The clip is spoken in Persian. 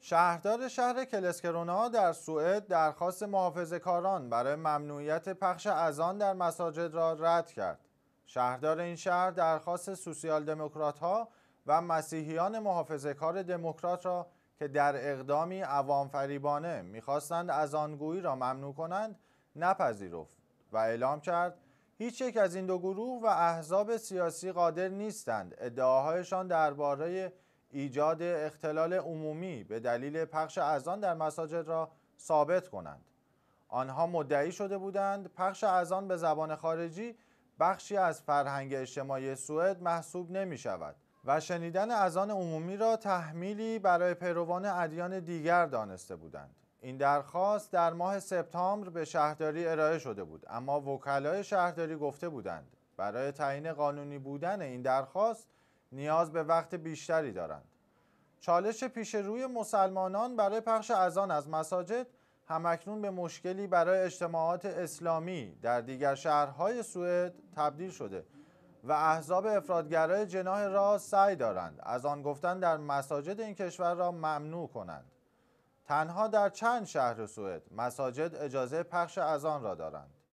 شهردار شهر کلسکرونا در سوئد درخواست محافظ کاران برای ممنوعیت پخش اذان در مساجد را رد کرد. شهردار این شهر درخواست سوسیال دموکرات ها و مسیحیان محافظ کار دموکرات را که در اقدامی عوام فریبانه میخواستند اذانگویی را ممنوع کنند نپذیرفت و اعلام کرد هیچ یک از این دو گروه و احزاب سیاسی قادر نیستند ادعاهایشان درباره ایجاد اختلال عمومی به دلیل پخش اذان در مساجد را ثابت کنند آنها مدعی شده بودند پخش اذان به زبان خارجی بخشی از فرهنگ اجتماعی سوئد محسوب نمی شود و شنیدن اذان عمومی را تحمیلی برای پیروان ادیان دیگر دانسته بودند این درخواست در ماه سپتامبر به شهرداری ارائه شده بود اما وکلای شهرداری گفته بودند برای تعیین قانونی بودن این درخواست نیاز به وقت بیشتری دارند. چالش پیش روی مسلمانان برای پخش اذان از مساجد همکنون به مشکلی برای اجتماعات اسلامی در دیگر شهرهای سوئد تبدیل شده و احزاب افرادگرای جناه را سعی دارند از آن گفتن در مساجد این کشور را ممنوع کنند تنها در چند شهر سوئد مساجد اجازه پخش اذان را دارند